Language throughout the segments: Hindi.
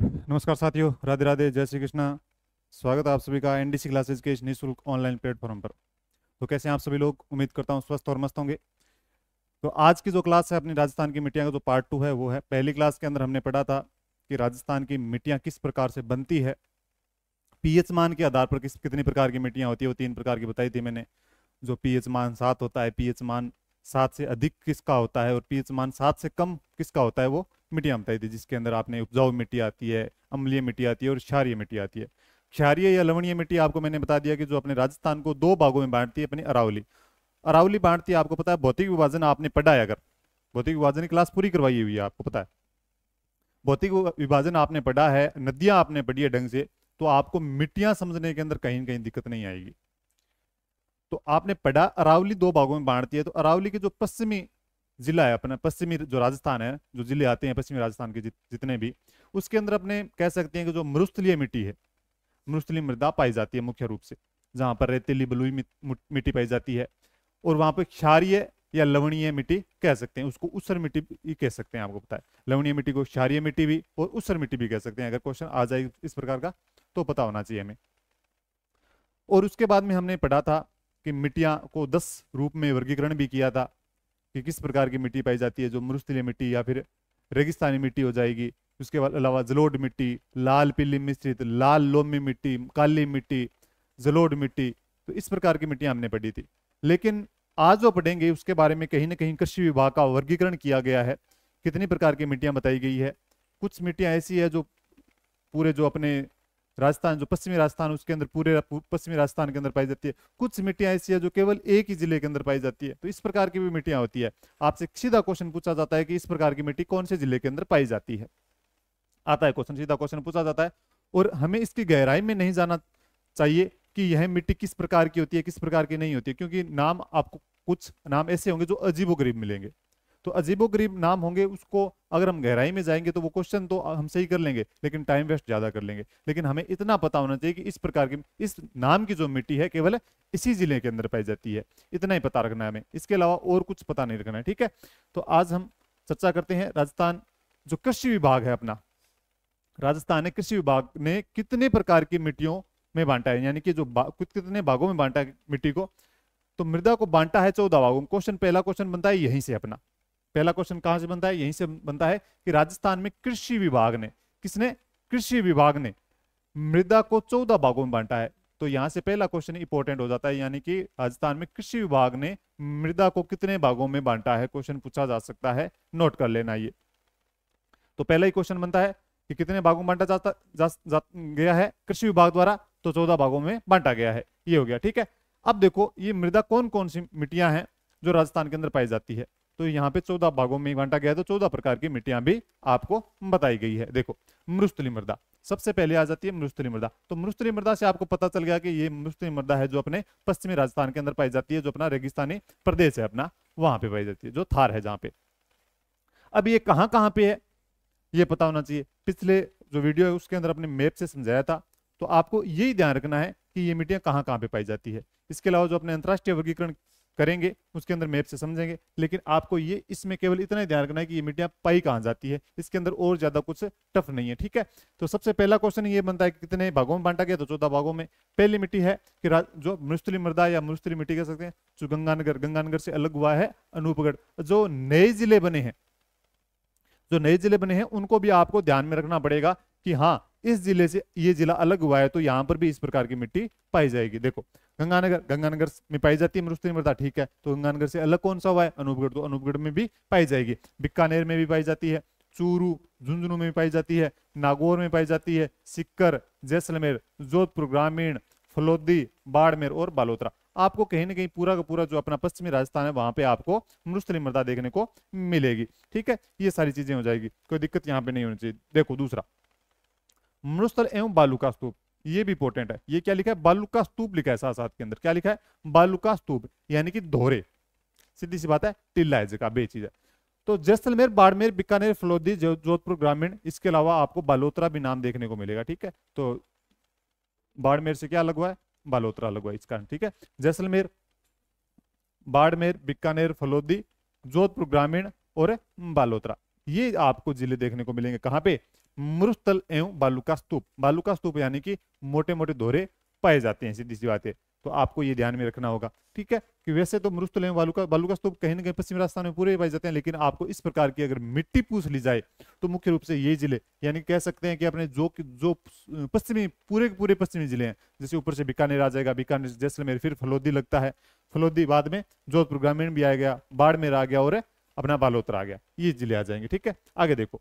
नमस्कार साथियों राधे राधे जय श्री कृष्णा स्वागत है आप सभी का एनडीसी क्लासेस के इस निःशुल्क ऑनलाइन प्लेटफॉर्म पर तो कैसे हैं आप सभी लोग उम्मीद करता हूं स्वस्थ और मस्त होंगे तो आज की जो क्लास है अपनी राजस्थान की मिट्टियाँ का जो पार्ट टू है वो है पहली क्लास के अंदर हमने पढ़ा था कि राजस्थान की मिट्टियाँ किस प्रकार से बनती है पी मान के आधार पर किस कितनी प्रकार की मिट्टियाँ होती है वो तीन प्रकार की बताई थी मैंने जो पी मान सात होता है पी मान सात से अधिक किसका होता है और पी मान सात से कम किसका होता है वो मिट्टियाँ बताई थी जिसके अंदर आपने उपजाऊ मिट्टी आती है अम्लीय मिट्टी आती है और क्षारिय मिट्टी आती है क्षारिय या लवणीय मिट्टी आपको मैंने बता दिया कि जो अपने राजस्थान को दो भागों में बांटती है अपनी अरावली अरावली बांटती है आपको पता है भौतिक विभाजन आपने पढ़ा है अगर भौतिक विभाजन की क्लास पूरी करवाई हुई है आपको पता है भौतिक विभाजन आपने पढ़ा है नदियां आपने पढ़ी है ढंग से तो आपको मिट्टियां समझने के अंदर कहीं कहीं दिक्कत नहीं आएगी तो आपने पढ़ा अरावली दो भागों में बांटती है तो अरावली के जो पश्चिमी ज़िला है अपना पश्चिमी जो राजस्थान है जो जिले आते हैं पश्चिमी राजस्थान के जितने भी उसके अंदर अपने कह सकते हैं कि जो मरुस्थलीय मिट्टी है मरुस्थली मृदा पाई जाती है मुख्य रूप से जहाँ पर रेतीली बलुई मिट्टी पाई जाती है और वहाँ पर क्षारीय या लवणीय मिट्टी कह सकते हैं उसको उसर मिट्टी भी कह सकते हैं आपको पता है लवणीय मिट्टी को क्षारीय मिट्टी भी और उसर मिट्टी भी कह सकते हैं अगर क्वेश्चन आ जाए इस प्रकार का तो पता होना चाहिए हमें और उसके बाद में हमने पढ़ा था कि मिट्टियाँ को दस रूप में वर्गीकरण भी किया था कि किस प्रकार की मिट्टी पाई जाती है जो मुरुस्तली मिट्टी या फिर रेगिस्तानी मिट्टी हो जाएगी उसके अलावा जलोड मिट्टी लाल पीली मिश्रित लाल लोमी मिट्टी काली मिट्टी जलोड मिट्टी तो इस प्रकार की मिट्टियाँ हमने पढ़ी थी लेकिन आज जो पढ़ेंगे उसके बारे में कहीं ना कहीं कृषि विभाग का वर्गीकरण किया गया है कितनी प्रकार की मिट्टियाँ बताई गई है कुछ मिट्टियाँ ऐसी है जो पूरे जो अपने राजस्थान जो पश्चिमी राजस्थान उसके अंदर पूरे पश्चिमी राजस्थान के अंदर पाई जाती है कुछ मिट्टियां ऐसी है जो केवल एक ही जिले के अंदर पाई जाती है तो इस प्रकार की भी मिट्टियां होती है आपसे सीधा क्वेश्चन पूछा जाता है कि इस प्रकार की मिट्टी कौन से जिले के अंदर पाई जाती है आता है क्वेश्चन सीधा क्वेश्चन पूछा जाता है और हमें इसकी गहराई में नहीं जाना चाहिए कि यह मिट्टी किस प्रकार की होती है किस प्रकार की नहीं होती है क्योंकि नाम आपको कुछ नाम ऐसे होंगे जो अजीबो गरीब मिलेंगे तो अजीबो गरीब नाम होंगे उसको अगर हम गहराई में जाएंगे तो वो क्वेश्चन तो हम सही कर लेंगे लेकिन टाइम वेस्ट ज़्यादा कर लेंगे लेकिन हमें इतना पता होना चाहिए कि इस प्रकार की इस नाम की जो मिट्टी है केवल इसी जिले के अंदर पाई जाती है इतना ही पता रखना है हमें इसके अलावा और कुछ पता नहीं रखना है ठीक है तो आज हम चर्चा करते हैं राजस्थान जो कृषि विभाग है अपना राजस्थान ने कृषि विभाग ने कितने प्रकार की मिट्टियों में बांटा है यानी कि जो बा, कितने भागों में बांटा है मिट्टी को तो मृदा को बांटा है चौदह भागों में क्वेश्चन पहला क्वेश्चन बनता है यहीं से अपना पहला क्वेश्चन कहां से बनता है यहीं से बनता है कि राजस्थान में कृषि विभाग ने किसने कृषि विभाग ने मृदा को चौदह भागों में बांटा है तो यहां से पहला क्वेश्चन इंपोर्टेंट हो जाता है यानी कि राजस्थान में कृषि विभाग ने मृदा को कितने भागों में बांटा है क्वेश्चन पूछा जा सकता है नोट कर लेना ये तो पहला ही क्वेश्चन बनता है कि कितने भागों में बांटा जाता जा, जा, गया है कृषि विभाग द्वारा तो चौदह भागों में बांटा गया है ये हो गया ठीक है अब देखो ये मृदा कौन कौन सी मिट्टियां हैं जो राजस्थान के अंदर पाई जाती है तो यहाँ पे चौदह भागों में बांटा गया तो चौदह प्रकार की मिट्टियां भी आपको बताई गई है देखो मृस्थली मृदा सबसे पहले आ जाती है मृस्थली मृदा तो मृस्थली मृदा से आपको पता चल गया कि ये मृस्थली मृदा है जो अपने पश्चिमी राजस्थान के अंदर पाई जाती है जो अपना रेगिस्तानी प्रदेश है अपना वहां पर पाई जाती है जो थार है जहां पे अब ये कहाँ कहाँ पे है ये पता होना चाहिए पिछले जो वीडियो है उसके अंदर अपने मैप से समझाया था तो आपको यही ध्यान रखना है कि ये मिट्टियां कहाँ कहाँ पे पाई जाती है इसके अलावा जो अपने अंतर्राष्ट्रीय वर्गीकरण करेंगे उसके अंदर मैप से समझेंगे लेकिन आपको ये इसमें केवल इतना ध्यान रखना है कि ये मीडिया पाई कहाँ जाती है इसके अंदर और ज्यादा कुछ टफ नहीं है ठीक है तो सबसे पहला क्वेश्चन ये बनता है कि कितने भागों में बांटा गया तो चौदह भागों में पहली मिट्टी है कि जो मुस्तली मृदा या मुस्तली मिट्टी कह सकते हैं जो गंगानगर गंगानगर से अलग हुआ है अनूपगढ़ जो नए जिले बने हैं जो नए जिले बने हैं उनको भी आपको ध्यान में रखना पड़ेगा कि हाँ इस जिले से ये जिला अलग हुआ है तो यहाँ पर भी इस प्रकार की मिट्टी पाई जाएगी देखो गंगानगर गंगानगर में पाई जाती है मरुस्थलीय मृदा ठीक है तो गंगानगर से अलग कौन सा हुआ है अनूपगढ़ तो अनूपगढ़ में भी पाई जाएगी बीकानेर में भी पाई जाती है चूरू झुंझुनू में भी पाई जाती है नागौर में पाई जाती है सिक्कर जैसलमेर जोधपुर ग्रामीण फलोदी बाड़मेर और बालोतरा आपको कहीं ना कहीं पूरा का पूरा जो अपना पश्चिमी राजस्थान है वहां पे आपको मरुस्थलीय मृदा देखने को मिलेगी ठीक है ये सारी चीजें हो जाएगी कोई दिक्कत यहाँ पे नहीं होनी चाहिए देखो दूसरा मरुस्थल एवं बालू का स्तूप ये भी इंपोर्टेंट है ये क्या लिखा है बालू का स्तूप लिखा है साथ साथ के अंदर क्या लिखा है बालू का स्तूप यानी कि धोरे सीधी सी बात है टिल्ला है जगह बेची चीज है तो जैसलमेर बाड़मेर बीकानेर फलोदी जोधपुर ग्रामीण इसके अलावा आपको बालोतरा भी नाम देखने को मिलेगा ठीक है तो बाड़मेर से क्या अलग हुआ है बालोतरा अलग हुआ है इस कारण ठीक है जैसलमेर बाड़मेर बीकानेर फलोदी जोधपुर ग्रामीण और बालोतरा ये आपको जिले देखने को मिलेंगे कहाँ पे मरुस्थल एवं बालू का स्तूप बालू का स्तूप यानी कि मोटे मोटे दोहरे पाए जाते हैं सीधी सी बात है तो आपको ये ध्यान में रखना होगा ठीक है कि वैसे तो मृतल एवं बालुका बालुका स्तूप कहीं ना कहीं पश्चिम राजस्थान में पूरे पाए जाते हैं लेकिन आपको इस प्रकार की अगर मिट्टी पूछ ली जाए तो मुख्य रूप से ये जिले यानी कह सकते हैं कि अपने जो जो पश्चिमी पूरे पूरे पश्चिमी जिले हैं जैसे ऊपर से बीकानेर आ जाएगा बीकानेर जैसलमेर फिर फलोदी लगता है फलोदी बाद में जोधपुर ग्रामीण भी आ गया बाड़मेर आ गया और अपना बालोतर आ गया ये जिले आ जाएंगे ठीक है आगे देखो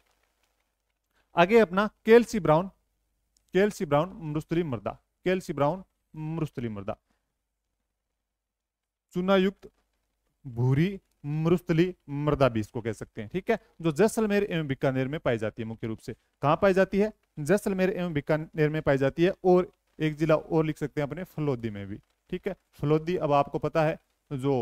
आगे अपना केलसी ब्राउन केलसी ब्राउन मृस्तुली मृदा केलसी ब्राउन मृस्तुली मृदा चुनायुक्त भूरी मृस्तली मृदा भी इसको कह सकते हैं ठीक है जो जैसलमेर एवं बीकानेर में पाई जाती है मुख्य रूप से कहा पाई जाती है जैसलमेर एवं बीकानेर में पाई जाती है और एक जिला और लिख सकते हैं अपने फलोदी में भी ठीक है फलोदी अब आपको पता है जो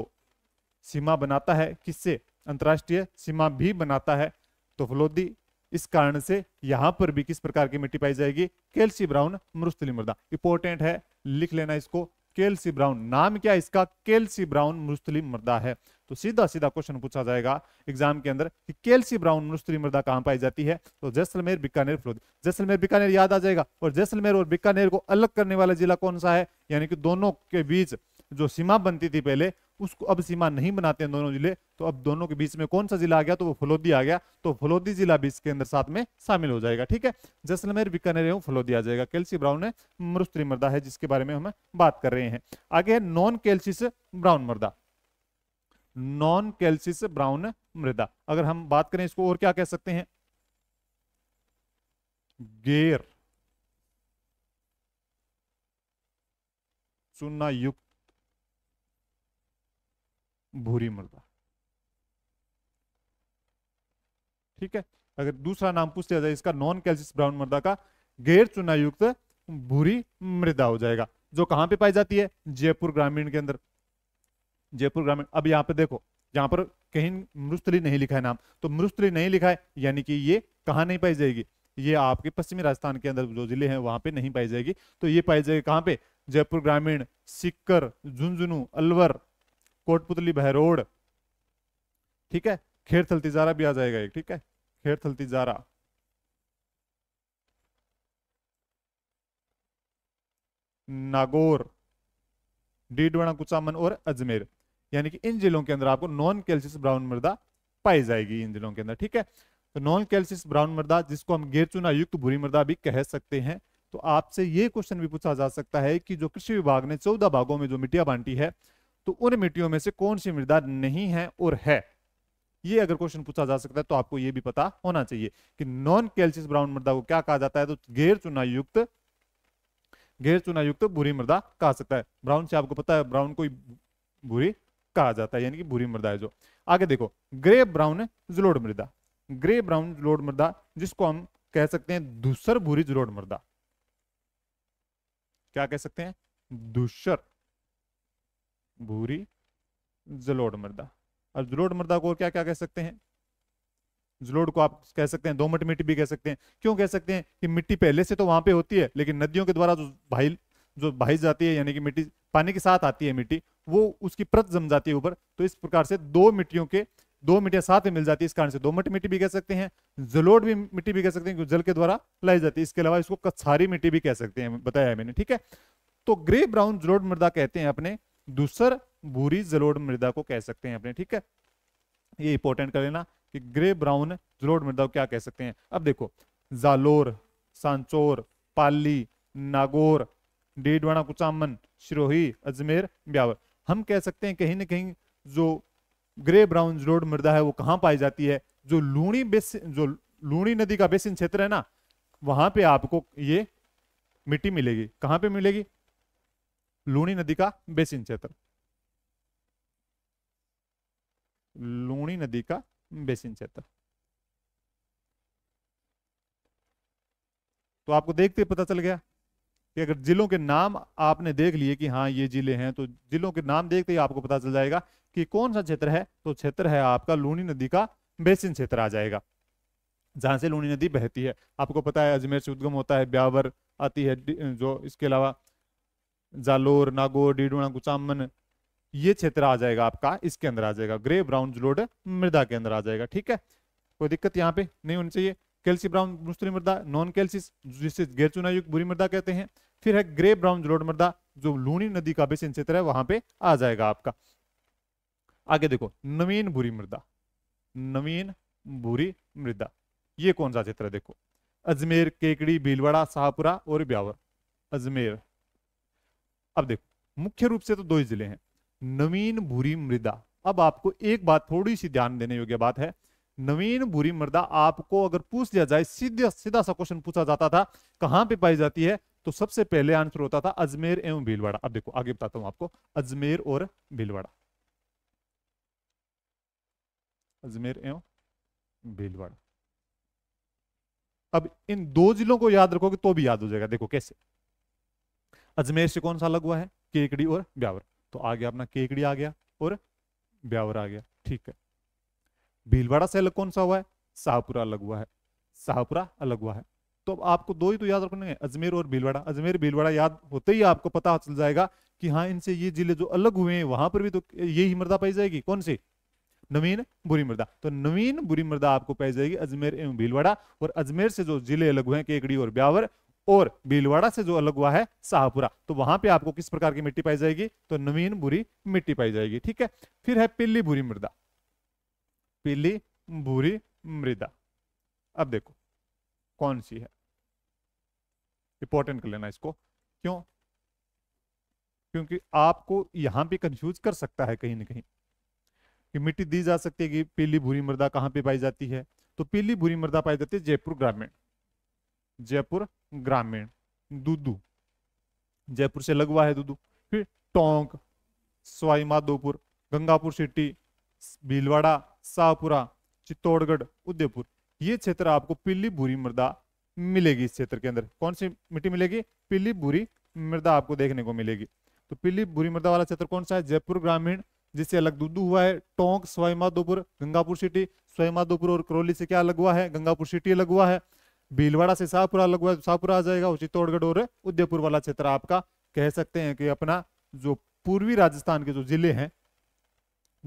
सीमा बनाता है किससे अंतर्राष्ट्रीय सीमा भी बनाता है तो फलोदी इस कारण से यहां पर भी किस प्रकार की मिट्टी पाई जाएगी केलसी ब्राउन मृस्तली मृदा इंपोर्टेंट है लिख लेना इसको केलसी ब्राउन नाम क्या इसका केलसी ब्राउन मृस्तली मृदा है तो सीधा सीधा क्वेश्चन पूछा जाएगा एग्जाम के अंदर कि केलसी ब्राउन मृस्तली मृदा कहां पाई जाती है तो जैसलमेर बीकानेर फिरोज जैसलमेर बीकानेर याद आ जाएगा और जैसलमेर और बीकानेर को अलग करने वाला जिला कौन सा है यानी कि दोनों के बीच जो सीमा बनती थी पहले उसको अब सीमा नहीं बनाते हैं दोनों जिले तो अब दोनों के बीच में कौन सा जिला आ गया तो वो फलोदी आ गया तो फलोदी जिला भी इसके अंदर साथ में शामिल हो जाएगा ठीक है जैसलमेर बीकानेर एवं फलोदी आ जाएगा कैल्सी ब्राउन है मरुस्त्री मृदा है जिसके बारे में हम बात कर रहे हैं आगे नॉन कैल्सिस ब्राउन मृदा नॉन कैल्सिस ब्राउन मृदा अगर हम बात करें इसको और क्या कह सकते हैं गेर चूना युक्त भूरी मृदा ठीक है अगर दूसरा नाम पूछ लिया जाए इसका नॉन कैल्सिस ब्राउन मृदा का गैर चुनायुक्त भूरी मृदा हो जाएगा जो कहां पे पाई जाती है जयपुर ग्रामीण के अंदर जयपुर ग्रामीण अब यहाँ पे देखो यहाँ पर कहीं मृस्थली नहीं लिखा है नाम तो मृस्थली नहीं लिखा है यानी कि ये कहां नहीं पाई जाएगी ये आपके पश्चिमी राजस्थान के अंदर जो जिले हैं वहां पे नहीं पाई जाएगी तो ये पाई जाएगी कहां पे जयपुर ग्रामीण सिक्कर झुंझुनू अलवर कोटपुतली बहरोड ठीक है खेर थलतीजारा भी आ जाएगा एक ठीक है खेर थलतीजारा नागौर डीडवाणा कुचामन और अजमेर यानी कि इन जिलों के अंदर आपको नॉन कैल्सियस ब्राउन मृदा पाई जाएगी इन जिलों के अंदर ठीक है तो नॉन कैल्सियस ब्राउन मृदा जिसको हम गेर चुना युक्त भूरी मृदा भी कह सकते हैं तो आपसे ये क्वेश्चन भी पूछा जा सकता है कि जो कृषि विभाग ने चौदह भागों में जो मिट्टिया बांटी है तो उन मिट्टियों में से कौन सी मृदा नहीं है और है ये अगर क्वेश्चन पूछा जा सकता है तो आपको यह भी पता होना चाहिए कि नॉन कैल्शियस ब्राउन मृदा को क्या कहा जाता है तो गैर चुनायुक्त गैर चुनायुक्त भूरी मृदा कहा सकता है ब्राउन से आपको पता है ब्राउन को भूरी कहा जाता है यानी कि भूरी मृदा है जो आगे देखो ग्रे ब्राउन जलोड मृदा ग्रे ब्राउन जलोड मृदा जिसको हम कह सकते हैं दूसर भूरी जलोड मृदा क्या कह सकते हैं दूसर भूरी जलोड मर्दा अब जलोड मर्दा को क्या क्या कह सकते हैं जलोड को आप कह सकते हैं दोमट मिट्टी भी कह सकते हैं क्यों कह सकते हैं कि मिट्टी पहले से तो वहां पे होती है लेकिन नदियों के द्वारा जो भाई जो भाई जाती है यानी कि मिट्टी पानी के साथ आती है मिट्टी वो उसकी प्रत जम जाती है ऊपर तो इस प्रकार से दो मिट्टियों के दो मिट्टियां साथ में मिल जाती है इस कारण से दोमट मिट्टी भी कह सकते हैं जलोड भी मिट्टी भी कह सकते हैं जल के द्वारा लाई जाती है इसके अलावा इसको कछारी मिट्टी भी कह सकते हैं बताया है मैंने ठीक है तो ग्रे ब्राउन जलोड मृदा कहते हैं अपने दूसर भूरी जलोड मृदा को कह सकते हैं अपने ठीक है ये इंपॉर्टेंट कर लेना कि ग्रे ब्राउन जलोड मृदा को क्या कह सकते हैं अब देखो जालोर सांचोर पाली नागौर डेडवाणा कुचामन सिरोही अजमेर ब्यावर हम कह सकते हैं कहीं ना कहीं जो ग्रे ब्राउन जलोड मृदा है वो कहाँ पाई जाती है जो लूणी बेसिन जो लूणी नदी का बेसिन क्षेत्र है ना वहां पे आपको ये मिट्टी मिलेगी कहाँ पे मिलेगी लूणी नदी का बेसिन क्षेत्र लूणी नदी का बेसिन क्षेत्र तो आपको देखते पता चल गया कि अगर जिलों के नाम आपने देख लिए कि हाँ ये जिले हैं तो जिलों के नाम देखते ही आपको पता चल जाएगा कि कौन सा क्षेत्र है तो क्षेत्र है आपका लूणी नदी का बेसिन क्षेत्र आ जाएगा जहां से लूणी नदी बहती है आपको पता है अजमेर से उद्गम होता है ब्यावर आती है जो इसके अलावा जालोर नागौर डीडूना कुचामन ये क्षेत्र आ जाएगा आपका इसके अंदर आ जाएगा ग्रे ब्राउन जलोड मृदा के अंदर आ जाएगा ठीक है कोई दिक्कत यहाँ पे नहीं होनी चाहिए कैल्सी ब्राउन दूसरी मृदा नॉन कैल्सिस जिसे गैर चुनायुक्त बुरी मृदा कहते हैं फिर है ग्रे ब्राउन जलोड मृदा जो लूणी नदी का बेसिन क्षेत्र है वहां पे आ जाएगा आपका आगे देखो नवीन भूरी मृदा नवीन भूरी मृदा ये कौन सा क्षेत्र है देखो अजमेर केकड़ी भीलवाड़ा शाहपुरा और ब्यावर अजमेर अब देखो मुख्य रूप से तो दो ही जिले हैं नवीन भूरी मृदा अब आपको एक बात थोड़ी सी ध्यान देने योग्य बात है नवीन भूरी मृदा आपको अगर पूछ लिया जाए सीधा सीधा सा क्वेश्चन पूछा जाता था कहां पे पाई जाती है तो सबसे पहले आंसर होता था अजमेर एवं भीलवाड़ा अब देखो आगे बताता हूं आपको अजमेर और भीलवाड़ा अजमेर एवं भीलवाड़ा अब इन दो जिलों को याद रखोगे तो भी याद हो जाएगा देखो कैसे अजमेर से कौन सा अलग हुआ है केकड़ी और ब्यावर तो आ गया अपना केकड़ी आ गया और ब्यावर आ गया ठीक है भीलवाड़ा से अलग कौन सा हुआ है शाहपुरा अलग हुआ है शाहपुरा अलग हुआ है तो अब आपको दो ही तो याद रखने हैं अजमेर और भीलवाड़ा अजमेर भीलवाड़ा याद होते ही आपको पता चल जाएगा कि हाँ इनसे ये जिले जो अलग हुए हैं वहां पर भी तो यही मृदा पाई जाएगी कौन सी नवीन बुरी मृदा तो नवीन बुरी मृदा आपको पाई जाएगी अजमेर एवं भीलवाड़ा और अजमेर से जो जिले अलग हुए हैं केकड़ी और ब्यावर और बीलवाड़ा से जो अलग हुआ है शाहपुरा तो वहां पे आपको किस प्रकार की मिट्टी पाई जाएगी तो नवीन बुरी मिट्टी पाई जाएगी ठीक है फिर है पिल्ली भूरी मृदा पिल्ली भूरी मृदा अब देखो कौन सी है इंपॉर्टेंट कर लेना इसको क्यों क्योंकि आपको यहां पे कंफ्यूज कर सकता है कहीं ना कहीं कि मिट्टी दी जा सकती है कि पीली भूरी मृदा कहां पे पाई जाती है तो पीली भूरी मृदा पाई जाती है जयपुर ग्रामीण जयपुर ग्रामीण दूदू जयपुर से लगवा है दूदू फिर टोंक सवाई माधोपुर गंगापुर सिटी भीलवाड़ा शाहपुरा चित्तौड़गढ़ उदयपुर ये क्षेत्र आपको पीली भूरी मृदा मिलेगी इस क्षेत्र के अंदर कौन सी मिट्टी मिलेगी पीली भूरी मृदा आपको देखने को मिलेगी तो पीली भूरी मृदा वाला क्षेत्र कौन सा है जयपुर ग्रामीण जिससे अलग दूदू हुआ है टोंक सवाई माधोपुर गंगापुर सिटी सवाई माधोपुर और करौली से क्या अलग हुआ है गंगापुर सिटी अलग हुआ है भीलवाड़ा से शाहपुरा लगवा शाहपुरा आ जाएगा उसी तोड़गढ़ और उदयपुर वाला क्षेत्र आपका कह सकते हैं कि अपना जो पूर्वी राजस्थान के जो जिले हैं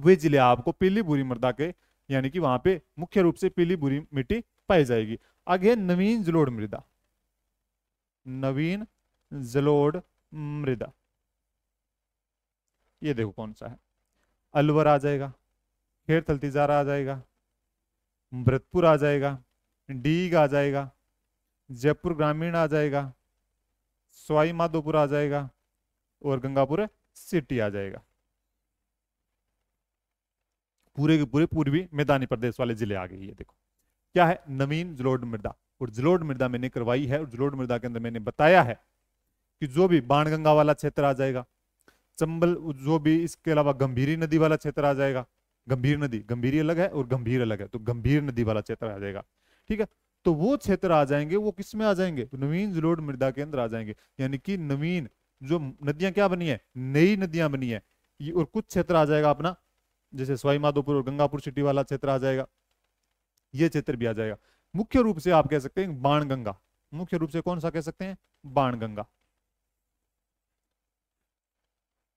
वे जिले आपको पीली बुरी मृदा के यानी कि वहां पे मुख्य रूप से पीली बुरी मिट्टी पाई जाएगी आगे नवीन जलोड़ मृदा नवीन जलोड़ मृदा ये देखो कौन सा है अलवर आ जाएगा खेर थलतीजारा आ जाएगा भरतपुर आ जाएगा डीग आ जाएगा जयपुर ग्रामीण आ जाएगा सवाई माधोपुर आ जाएगा और गंगापुर सिटी आ जाएगा पूरे के पूरे पूर्वी मैदानी प्रदेश वाले जिले आ गए ये देखो क्या है नवीन जलोड मृदा और जलोड मृदा मैंने करवाई है और जलोड मृदा के अंदर मैंने बताया है कि जो भी बाणगंगा वाला क्षेत्र आ जाएगा चंबल जो भी इसके अलावा गंभीरी नदी वाला क्षेत्र आ जाएगा गंभीर नदी गंभीर अलग है और गंभीर अलग है तो गंभीर नदी वाला क्षेत्र आ जाएगा ठीक है तो वो क्षेत्र आ जाएंगे वो किस में आ जाएंगे नवीन जलोड मृदा के अंदर आ जाएंगे यानी कि नवीन जो नदियां क्या बनी है नई नदियां बनी है और कुछ क्षेत्र आ जाएगा अपना जैसे स्वाई माधोपुर और गंगापुर सिटी वाला क्षेत्र आ जाएगा ये क्षेत्र भी आ जाएगा मुख्य रूप से आप कह सकते हैं बाण गंगा मुख्य रूप से कौन सा कह सकते हैं बाण गंगा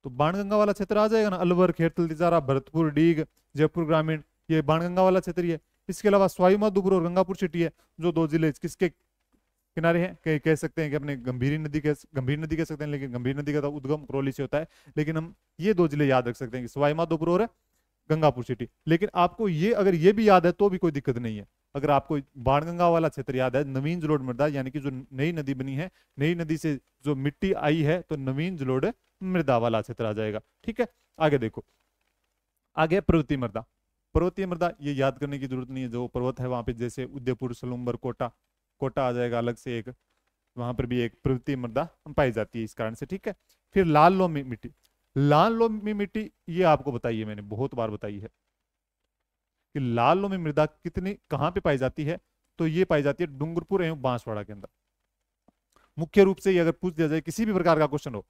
तो बाण गंगा वाला क्षेत्र आ जाएगा ना अलवर खेतल तिजारा भरतपुर डीग जयपुर ग्रामीण ये बाण गंगा वाला क्षेत्र ही है इसके अलावा स्वायुमाधुपुर और गंगापुर सिटी है जो दो जिले किसके किनारे हैं कह, कह सकते हैं कि अपने गंभीरी नदी कह गंभीर नदी कह सकते हैं लेकिन गंभीर नदी का तो उद्गम करौली से होता है लेकिन हम ये दो जिले याद रख सकते हैं कि स्वाईमाधोपुर और गंगापुर सिटी लेकिन आपको ये अगर ये भी याद है तो भी कोई दिक्कत नहीं है अगर आपको बाणगंगा वाला क्षेत्र याद है नवीन जलोड मृदा यानी कि जो नई नदी बनी है नई नदी से जो मिट्टी आई है तो नवीन जलोड मृदा वाला क्षेत्र आ जाएगा ठीक है आगे देखो आगे प्रवृत्ति मृदा पर्वतीय मृदा ये याद करने की जरूरत नहीं है जो पर्वत है वहां पे जैसे उदयपुर सलूम्बर कोटा कोटा आ जाएगा अलग से एक वहां पर भी एक पर्वतीय मृदा पाई जाती है इस कारण से ठीक है फिर लाल लोमी मिट्टी लाल लोमी मिट्टी ये आपको बताई है मैंने बहुत बार बताई है कि लाल लोमी मृदा कितनी कहाँ पे पाई जाती है तो ये पाई जाती है डूंगरपुर एवं बांसवाड़ा के अंदर मुख्य रूप से ये अगर पूछ दिया जाए किसी भी प्रकार का क्वेश्चन हो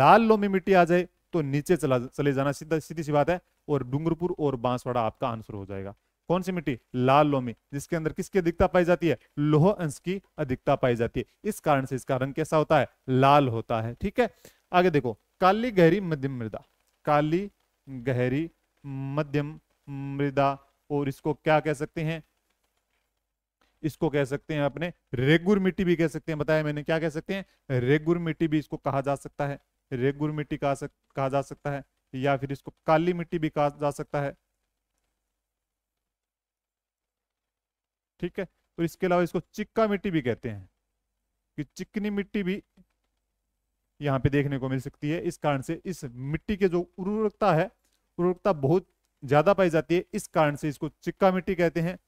लाल लोमी मिट्टी आ जाए तो नीचे चला चले जाना सीधा सीधी सी बात है और डूंगरपुर और बांसवाड़ा आपका आंसर हो जाएगा कौन सी मिट्टी लाल लोमी जिसके अंदर किसकी अधिकता पाई जाती है लोह अंश की अधिकता पाई जाती है इस कारण से इसका रंग कैसा होता है लाल होता है ठीक है आगे देखो काली गहरी मध्यम मृदा काली गहरी मध्यम मृदा और इसको क्या कह सकते हैं इसको कह सकते हैं अपने रेगुर मिट्टी भी कह सकते हैं बताया मैंने क्या कह सकते हैं रेगुर मिट्टी भी इसको कहा जा सकता है रेगुर मिट्टी कहा सक कहा जा सकता है या फिर इसको काली मिट्टी भी कहा जा सकता है ठीक है और इसके अलावा इसको चिक्का मिट्टी भी कहते हैं कि चिकनी मिट्टी भी यहाँ पे देखने को मिल सकती है इस कारण से इस मिट्टी के जो उर्वरकता है उर्वरकता बहुत ज्यादा पाई जाती है इस कारण से इसको चिक्का मिट्टी कहते हैं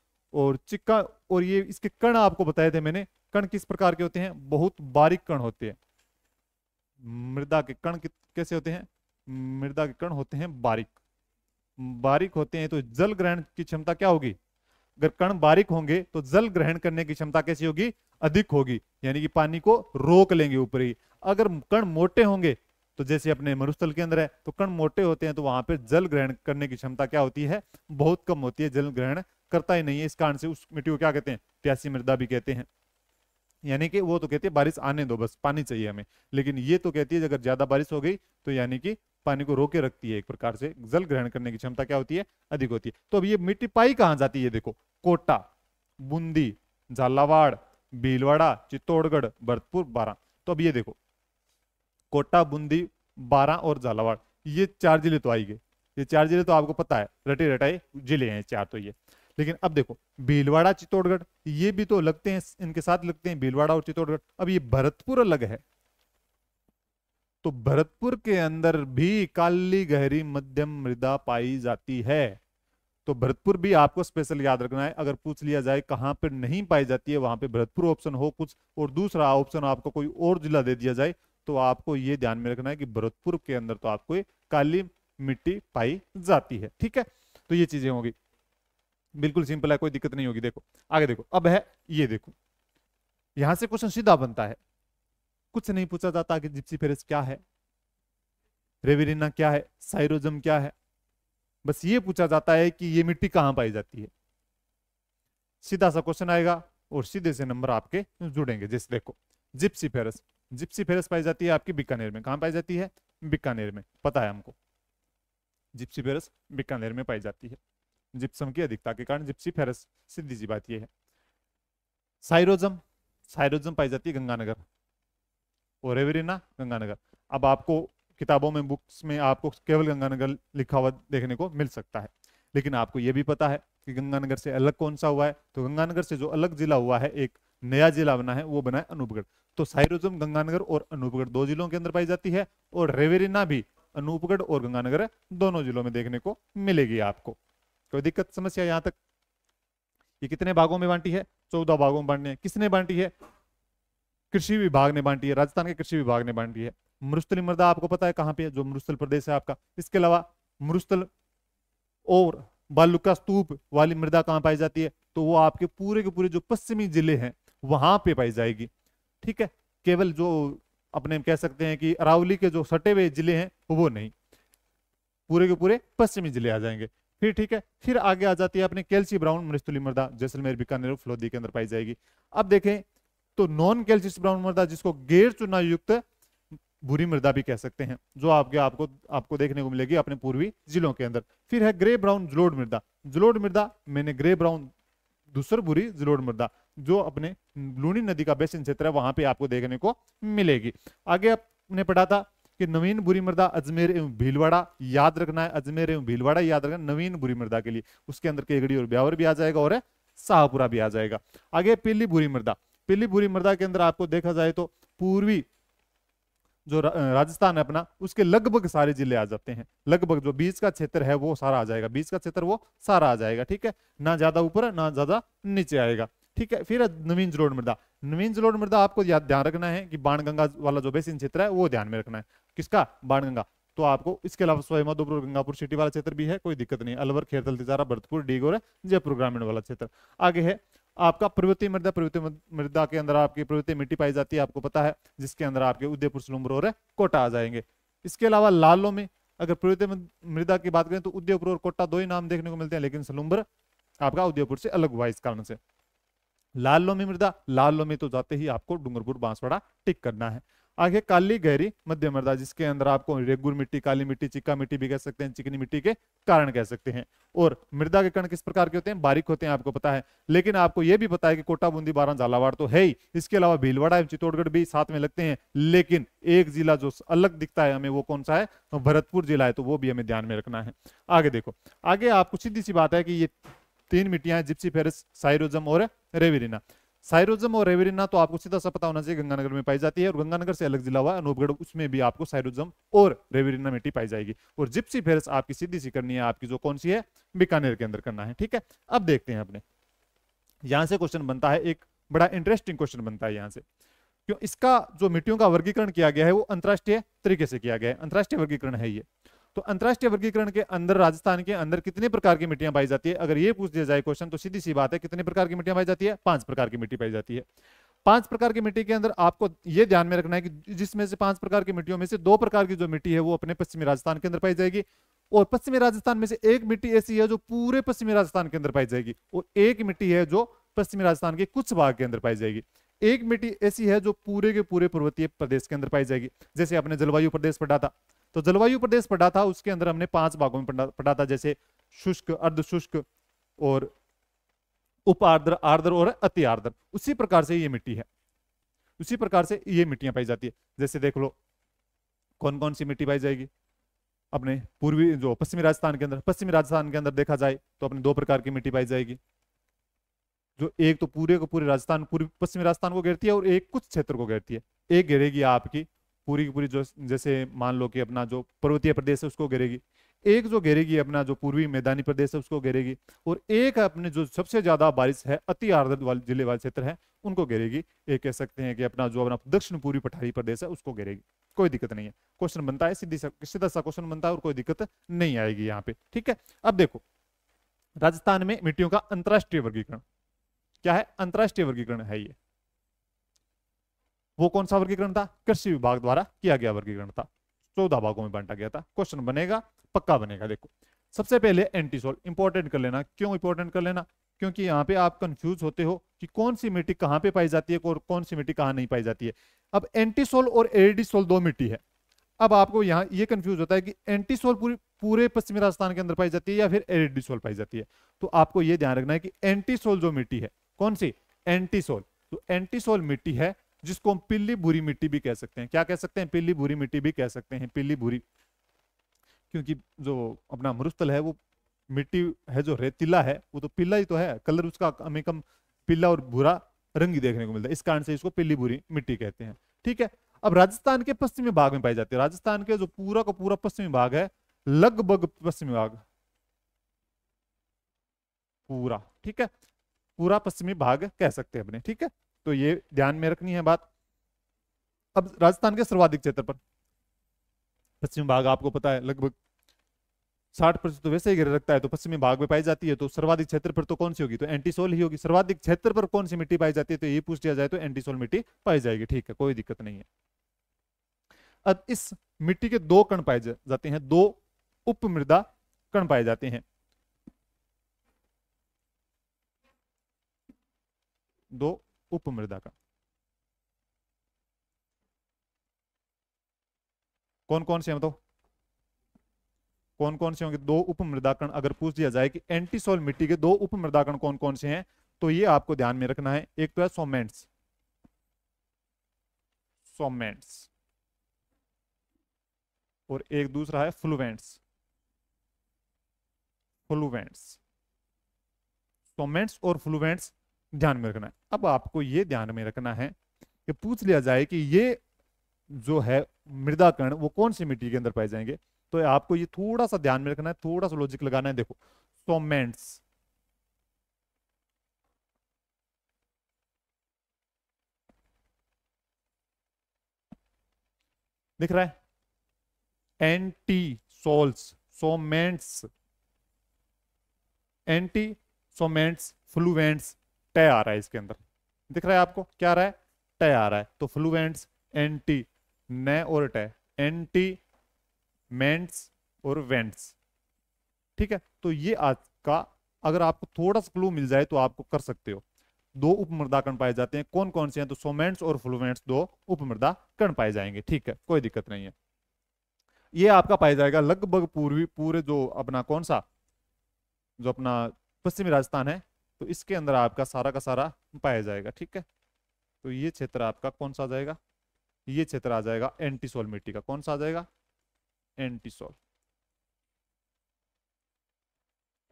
और चिक्का और ये इसके कण आपको बताए थे मैंने कण किस प्रकार के होते हैं बहुत बारीक कण होते हैं मृदा के कण कैसे होते हैं मृदा के कण होते हैं बारीक बारीक होते हैं तो जल ग्रहण की क्षमता क्या होगी अगर कण बारीक होंगे तो जल ग्रहण करने की क्षमता कैसी होगी अधिक होगी यानी कि पानी को रोक लेंगे ऊपर ही अगर कण मोटे होंगे तो जैसे अपने मरुस्थल के अंदर है तो कण मोटे होते हैं तो वहां पर जल ग्रहण करने की क्षमता क्या होती है बहुत कम होती है जल ग्रहण करता ही नहीं है इस कारण से उस मिट्टी को क्या कहते हैं प्यासी मृदा भी कहते हैं यानी कि वो तो कहती है बारिश आने दो बस पानी चाहिए हमें लेकिन ये तो कहती है अगर ज्यादा बारिश हो गई तो यानी कि पानी को रोके रखती है एक प्रकार से जल ग्रहण करने की क्षमता क्या होती है अधिक होती है तो अब ये मिट्टी पाई कहां जाती है देखो कोटा बूंदी झालावाड़ भीलवाड़ा चित्तौड़गढ़ भरतपुर बारह तो अब ये देखो कोटा बूंदी बारह और झालावाड़ ये चार जिले तो आई गए ये चार जिले तो आपको पता है रटे रटाए जिले हैं चार तो ये लेकिन अब देखो भीलवाड़ा चित्तौड़गढ़ ये भी तो लगते हैं इनके साथ लगते हैं भीलवाड़ा और चित्तौड़गढ़ अब ये भरतपुर अलग है तो भरतपुर के अंदर भी काली गहरी मध्यम मृदा पाई जाती है तो भरतपुर भी आपको स्पेशल याद रखना है अगर पूछ लिया जाए कहां पर नहीं पाई जाती है वहां पे भरतपुर ऑप्शन हो कुछ और दूसरा ऑप्शन आपको कोई और जिला दे दिया जाए तो आपको ये ध्यान में रखना है कि भरतपुर के अंदर तो आपको काली मिट्टी पाई जाती है ठीक है तो ये चीजें होगी बिल्कुल सिंपल है कोई दिक्कत नहीं होगी देखो आगे देखो अब है ये देखो यहां से क्वेश्चन सीधा बनता है कुछ नहीं पूछा जाता कि जिप्सी फेरस क्या है रेवेरिना क्या है साइरोजम क्या है बस ये पूछा जाता है कि ये मिट्टी कहां पाई जाती है सीधा सा क्वेश्चन आएगा और सीधे से नंबर आपके जुड़ेंगे जैसे देखो जिप्सी फेरस जिप्सी फेरस पाई जाती है आपकी बीकानेर में कहा पाई जाती है बीकानेर में पता है हमको जिप्सी फेरस बीकानेर में पाई जाती है जिप्सम की अधिकता के कारण जिप्सी फेरस सीधी जी बात यह है साइरोजम साइरोजम पाई जाती है गंगानगर और एवरीना गंगानगर अब आपको किताबों में बुक्स में आपको केवल गंगानगर लिखा हुआ देखने को मिल सकता है लेकिन आपको यह भी पता है कि गंगानगर से अलग कौन सा हुआ है तो गंगानगर से जो अलग जिला हुआ है एक नया जिला बना है वो बना है अनूपगढ़ तो साइरोजम गंगानगर और अनूपगढ़ दो जिलों के अंदर पाई जाती है और रेवेरिना भी अनूपगढ़ और गंगानगर दोनों जिलों में देखने को मिलेगी आपको कोई दिक्कत समस्या यहां तक ये कितने भागों में बांटी है चौदह भागों में बांटने किसने बांटी है कृषि विभाग ने बांटी है राजस्थान के कृषि विभाग ने बांटी है मरुस्थली मृदा आपको पता है कहां पे है जो मरुस्थल प्रदेश है आपका इसके अलावा मरुस्थल और बालुका स्तूप वाली मृदा कहां पाई जाती है तो वो आपके पूरे के पूरे जो पश्चिमी जिले हैं वहां पे पाई जाएगी ठीक है केवल जो अपने कह सकते हैं कि अरावली के जो सटे हुए जिले हैं वो नहीं पूरे के पूरे पश्चिमी जिले आ जाएंगे फिर ठीक है फिर आगे आ जाती है अपने कैल्सी ब्राउन मृस्तुली मृदा जैसलमेर बीकानेर फ्लोदी के अंदर पाई जाएगी अब देखें तो नॉन कैल्सियस ब्राउन मृदा जिसको गैर चुनाव युक्त भूरी मृदा भी कह सकते हैं जो आपके आपको आपको देखने को मिलेगी अपने पूर्वी जिलों के अंदर फिर है ग्रे ब्राउन जलोड मृदा जलोड मृदा मैंने ग्रे ब्राउन दूसर भूरी जलोड मृदा जो अपने लूणी नदी का बेसिन क्षेत्र है वहां पे आपको देखने को मिलेगी आगे आपने पढ़ा था कि नवीन बुरी मृदा अजमेर एवं भीलवाड़ा याद रखना है अजमेर एवं भीलवाड़ा याद रखना नवीन बुरी मृदा के लिए उसके अंदर केगड़ी और ब्यावर भी आ जाएगा और शाहपुरा भी आ जाएगा आगे पीली बुरी मृदा पीली बुरी मृदा के अंदर आपको देखा जाए तो पूर्वी जो राजस्थान है अपना उसके लगभग सारे जिले आ जाते हैं लगभग जो बीच का क्षेत्र है वो सारा आ जाएगा बीच का क्षेत्र वो सारा आ जाएगा ठीक है ना ज्यादा ऊपर ना ज्यादा नीचे आएगा ठीक है फिर नवीन जलोड़ मृदा नवीन जलोड़ मृदा आपको ध्यान रखना है कि बाणगंगा वाला जो बेसिन क्षेत्र है वो ध्यान में रखना है किसका बाणगंगा तो आपको इसके अलावा स्वयं मधुपुर गंगापुर सिटी वाला क्षेत्र भी है कोई दिक्कत नहीं अलवर खेरतल तिजारा भरतपुर डीगोर जयपुर ग्रामीण वाला क्षेत्र आगे है आपका पर्वतीय मृदा पर्वतीय मृदा के अंदर आपकी पर्वतीय मिट्टी पाई जाती है आपको पता है जिसके अंदर आपके उदयपुर सलूमर और कोटा आ जाएंगे इसके अलावा लालों में अगर पर्वतीय मृदा की बात करें तो उदयपुर और कोटा दो ही नाम देखने को मिलते हैं लेकिन सलूम्बर आपका उदयपुर से अलग हुआ इस कारण से लाल लोमी मृदा लाल लोमी तो जाते ही आपको डूंगरपुर बांसवाड़ा टिक करना है आगे काली गहरी मध्य मृदा जिसके अंदर आपको रेगुर मिट्टी काली मिट्टी चिक्का मिट्टी भी कह सकते हैं चिकनी मिट्टी के कारण कह सकते हैं और मृदा के कण किस प्रकार के होते हैं बारीक होते हैं आपको पता है लेकिन आपको यह भी पता है कि कोटा बूंदी बारह झालावाड़ तो है ही इसके अलावा भीलवाड़ा एवं चित्तौड़गढ़ भी साथ में लगते हैं लेकिन एक जिला जो अलग दिखता है हमें वो कौन सा है तो भरतपुर जिला है तो वो भी हमें ध्यान में रखना है आगे देखो आगे आपको सीधी सी बात है कि ये तीन मिट्टियां जिप्सी फेरस साइरोजम और रेवेरिना साइरोजम और रेवेरिना तो आपको सीधा सा पता होना चाहिए गंगानगर में पाई जाती है और गंगानगर से अलग जिला हुआ अनूपगढ़ उसमें भी आपको साइरोजम और रेवेरिना मिट्टी पाई जाएगी और जिप्सी फेरस आपकी सीधी सी करनी है आपकी जो कौन सी है बीकानेर के अंदर करना है ठीक है अब देखते हैं अपने यहां से क्वेश्चन बनता है एक बड़ा इंटरेस्टिंग क्वेश्चन बनता है यहाँ से क्यों इसका जो मिट्टियों का वर्गीकरण किया गया है वो अंतरराष्ट्रीय तरीके से किया गया है अंतरराष्ट्रीय वर्गीकरण है ये तो अंतरराष्ट्रीय वर्गीकरण के अंदर राजस्थान के अंदर कितने प्रकार की मिट्टियां पाई जाती है अगर ये पूछ दिया जाए क्वेश्चन तो सीधी सी बात है कितने प्रकार की मिट्टियां पाई जाती है पांच प्रकार की मिट्टी पाई जाती है पांच प्रकार की मिट्टी के अंदर आपको यह ध्यान में रखना है कि जिसमें से पांच प्रकार की मिट्टियों में से दो प्रकार की जो मिट्टी है वो अपने पश्चिमी राजस्थान के अंदर पाई जाएगी और पश्चिमी राजस्थान में से एक मिट्टी ऐसी है जो पूरे पश्चिमी राजस्थान के अंदर पाई जाएगी और एक मिट्टी है जो पश्चिमी राजस्थान के कुछ भाग के अंदर पाई जाएगी एक मिट्टी ऐसी है जो पूरे के पूरे पर्वतीय प्रदेश के अंदर पाई जाएगी जैसे आपने जलवायु प्रदेश पढ़ा था तो जलवायु प्रदेश पढ़ा था उसके अंदर हमने पांच भागों में पढ़ा था जैसे शुष्क अर्ध शुष्क और उप आर्द्र आर्द्र और अति आर्द्र उसी प्रकार से ये मिट्टी है उसी प्रकार से ये मिट्टियां पाई जाती है जैसे देख लो कौन कौन सी मिट्टी पाई जाएगी अपने पूर्वी जो पश्चिमी राजस्थान के अंदर पश्चिमी राजस्थान के अंदर देखा जाए तो अपने दो प्रकार की मिट्टी पाई जाएगी जो एक तो पूरे को पूरे राजस्थान पूर्वी पश्चिमी राजस्थान को घेरती है और एक कुछ क्षेत्र को घेरती है एक घेरेगी आपकी पूरी की पूरी जो जैसे मान लो कि अपना जो पर्वतीय प्रदेश है उसको घेरेगी एक जो घेरेगी अपना जो पूर्वी मैदानी प्रदेश है उसको घेरेगी और एक अपने जो सबसे ज्यादा बारिश है अति आर्द्र वाले जिले वाले क्षेत्र है उनको घेरेगी एक कह सकते हैं कि अपना जो अपना दक्षिण पूर्वी पठारी प्रदेश है उसको घेरेगी कोई दिक्कत नहीं है क्वेश्चन बनता है सीधी सीधा सा क्वेश्चन बनता है और कोई दिक्कत नहीं आएगी यहाँ पे ठीक है अब देखो राजस्थान में मिट्टियों का अंतर्राष्ट्रीय वर्गीकरण क्या है अंतर्राष्ट्रीय वर्गीकरण है ये वो कौन सा वर्गीकरण था कृषि विभाग द्वारा किया गया वर्गीकरण था चौदह भागों में बांटा गया था क्वेश्चन बनेगा पक्का बनेगा देखो सबसे पहले एंटीसोल इंपॉर्टेंट कर लेना क्यों इंपॉर्टेंट कर लेना क्योंकि यहाँ पे आप कंफ्यूज होते हो कि कौन सी मिट्टी कहाँ पे पाई जाती है और कौन सी मिट्टी कहाँ नहीं पाई जाती है अब एंटीसोल और एरिडिसोल दो मिट्टी है अब आपको यहाँ ये कंफ्यूज होता है कि एंटीसोल पूरी पूरे पश्चिमी राजस्थान के अंदर पाई जाती है या फिर एरिडिसोल पाई जाती है तो आपको ये ध्यान रखना है कि एंटीसोल जो मिट्टी है कौन सी एंटीसोल तो एंटीसोल मिट्टी है जिसको हम पिल्ली भूरी मिट्टी भी कह सकते हैं क्या कह सकते हैं पिल्ली भूरी मिट्टी भी कह सकते हैं पिल्ली भूरी क्योंकि जो अपना मरुस्थल है वो मिट्टी है जो रेतीला है वो तो पीला ही तो है कलर उसका हमें कम पीला और भूरा रंग ही देखने को मिलता है इस कारण से इसको पिल्ली भूरी मिट्टी कहते हैं ठीक है अब राजस्थान के पश्चिमी भाग में पाई जाती है राजस्थान के जो पूरा का पूरा पश्चिमी भाग है लगभग पश्चिमी भाग पूरा ठीक है पूरा पश्चिमी भाग कह सकते हैं अपने ठीक है तो ये ध्यान में रखनी है बात अब राजस्थान के सर्वाधिक क्षेत्र पर पश्चिमी भाग आपको पता है लगभग साठ प्रतिशत तो वैसे ही गिर रखता है तो पश्चिमी भाग में पाई जाती है तो सर्वाधिक क्षेत्र पर तो कौन सी होगी तो एंटीसोल ही होगी सर्वाधिक क्षेत्र पर कौन सी मिट्टी पाई जाती है तो ये पूछ लिया जाए तो एंटीसोल मिट्टी पाई जाएगी ठीक है कोई दिक्कत नहीं है अब इस मिट्टी के दो कण पाए जाते हैं दो उप मृदा कण पाए जाते हैं दो मृदा का कौन कौन से हैं बताओ कौन कौन से होंगे दो उपमृदाकरण अगर पूछ दिया जाए कि एंटीसोल मिट्टी के दो उप मृदाकरण कौन कौन से हैं तो ये आपको ध्यान में रखना है एक तो है सोमेंट्स सोमेंट्स और एक दूसरा है फ्लुवेंट्स फ्लुवेंट्स सोमेंट्स और फ्लुवेंट्स ध्यान में रखना है अब आपको ये ध्यान में रखना है कि पूछ लिया जाए कि ये जो है मृदा कण वो कौन सी मिट्टी के अंदर पाए जाएंगे तो आपको ये थोड़ा सा ध्यान में रखना है थोड़ा सा लॉजिक लगाना है देखो सोमेंट्स दिख रहा है एंटी सोल्स सोमेंट्स एंटी सोमेंट्स फ्लूवेंट्स टय आ रहा है इसके अंदर दिख रहा है आपको क्या आ रहा है टय आ रहा है तो फ्लुएंट्स एंटी ने और टय एंटी मेंट्स और वेंट्स ठीक है तो ये आज का अगर आपको थोड़ा सा क्लू मिल जाए तो आपको कर सकते हो दो उपमृदा कण पाए जाते हैं कौन कौन से हैं तो सोमेंट्स और फ्लुमेंट्स दो उपमृदा कण पाए जाएंगे ठीक है कोई दिक्कत नहीं है ये आपका पाया जाएगा लगभग पूर्वी पूरे जो अपना कौन सा जो अपना पश्चिमी राजस्थान है तो इसके अंदर आपका सारा का सारा पाया जाएगा ठीक है तो ये क्षेत्र आपका कौन सा आ जाएगा ये क्षेत्र आ जाएगा एंटीसोल मिट्टी का कौन सा आ जाएगा एंटीसोल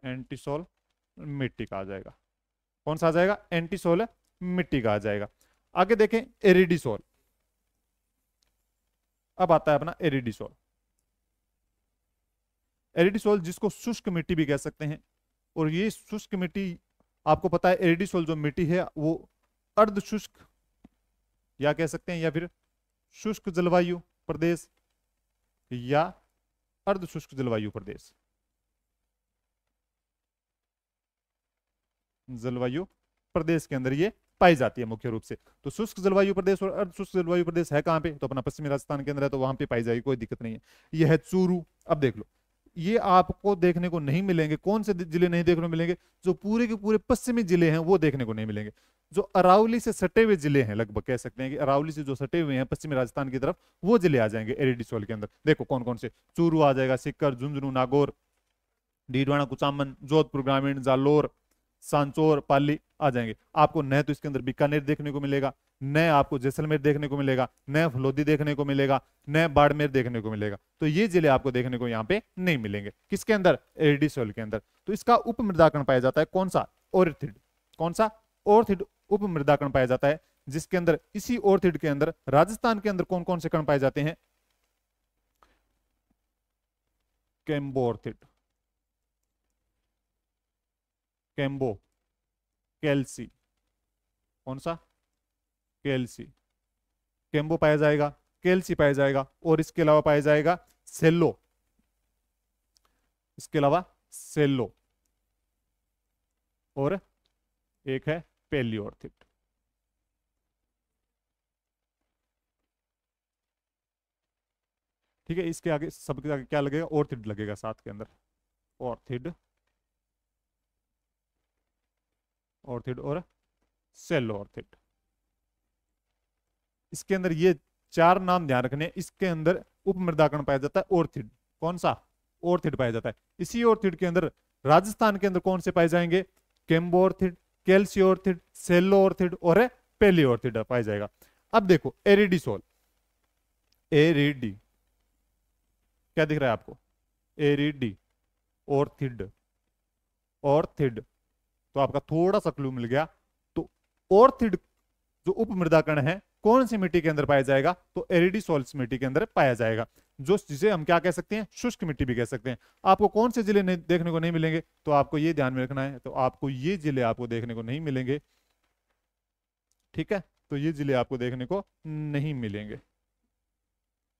एंटीसोल मिट्टी का आ जाएगा कौन सा आ जाएगा एंटीसोल मिट्टी का आ जाएगा आगे देखें एरिडिसोल अब आता है अपना एरिडिसोल एरिडिसोल जिसको शुष्क मिट्टी भी कह सकते हैं और ये शुष्क मिट्टी आपको पता है सोल जो मिट्टी है वो अर्ध शुष्क या कह सकते हैं या फिर शुष्क जलवायु प्रदेश या अर्ध शुष्क जलवायु प्रदेश जलवायु प्रदेश के अंदर ये पाई जाती है मुख्य रूप से तो शुष्क जलवायु प्रदेश और अर्ध शुष्क जलवायु प्रदेश है कहां पे तो अपना पश्चिमी राजस्थान के अंदर है तो वहां पे पाई जाएगी कोई दिक्कत नहीं है यह है चूरू अब देख लो ये आपको देखने को नहीं मिलेंगे कौन से जिले नहीं देखने को मिलेंगे जो पूरे के पूरे पश्चिमी जिले हैं वो देखने को नहीं मिलेंगे जो अरावली से सटे हुए जिले हैं लगभग कह सकते हैं कि अरावली से जो सटे हुए हैं पश्चिमी राजस्थान की तरफ वो जिले आ जाएंगे एरिडिसोल के अंदर देखो कौन कौन से चूरू आ जाएगा सिक्कर झुंझुनू नागौर डीडवाणा कुचामन जोधपुर ग्रामीण जालोर सांचोर पाली आ जाएंगे आपको न तो इसके अंदर बीकानेर देखने को मिलेगा न आपको जैसलमेर देखने को मिलेगा न फलोदी देखने को मिलेगा न बाड़मेर देखने को मिलेगा तो ये जिले आपको देखने को यहाँ पे नहीं मिलेंगे किसके अंदर एडी सोल के अंदर तो इसका उप पाया जाता है कौन सा ओरथिड कौन सा ओरथिड उप पाया जाता है जिसके अंदर इसी ओरथिड के अंदर राजस्थान के अंदर कौन कौन से कण पाए जाते हैं कैम्बोरथिड कैम्बो कैल्सी कौन सा कैल्सी कैम्बो पाया जाएगा कैल्सी पाया जाएगा और इसके अलावा पाया जाएगा सेलो इसके अलावा सेल्लो और एक है पेलियोर्थिप्ट ठीक है इसके आगे सबके आगे क्या लगेगा ऑर्थिड लगेगा साथ के अंदर ऑर्थिड ऑर्थिड और सेल ऑर्थिड इसके अंदर ये चार नाम ध्यान रखने इसके अंदर उपमृदाकरण पाया जाता है ऑर्थिड कौन सा ऑर्थिड पाया जाता है इसी ऑर्थिड के अंदर राजस्थान के अंदर कौन से पाए जाएंगे केम्बो ऑर्थिड कैल्सियो ऑर्थिड सेलो ऑर्थिड और पेली ऑर्थिड पाया जाएगा अब देखो एरिडिसोल एरिडी क्या दिख रहा है आपको एरिडी ऑर्थिड ऑर्थिड तो आपका थोड़ा सा क्लू मिल गया तो ऑर्थिड जो कण है कौन सी मिट्टी के अंदर पाया जाएगा तो एरिडी सोल्स मिट्टी के अंदर पाया जाएगा जो जिसे हम क्या कह सकते हैं शुष्क मिट्टी भी कह सकते हैं आपको कौन से जिले देखने को नहीं मिलेंगे तो आपको ये ध्यान में रखना है तो आपको ये जिले आपको देखने को नहीं मिलेंगे ठीक है तो ये जिले आपको देखने को नहीं मिलेंगे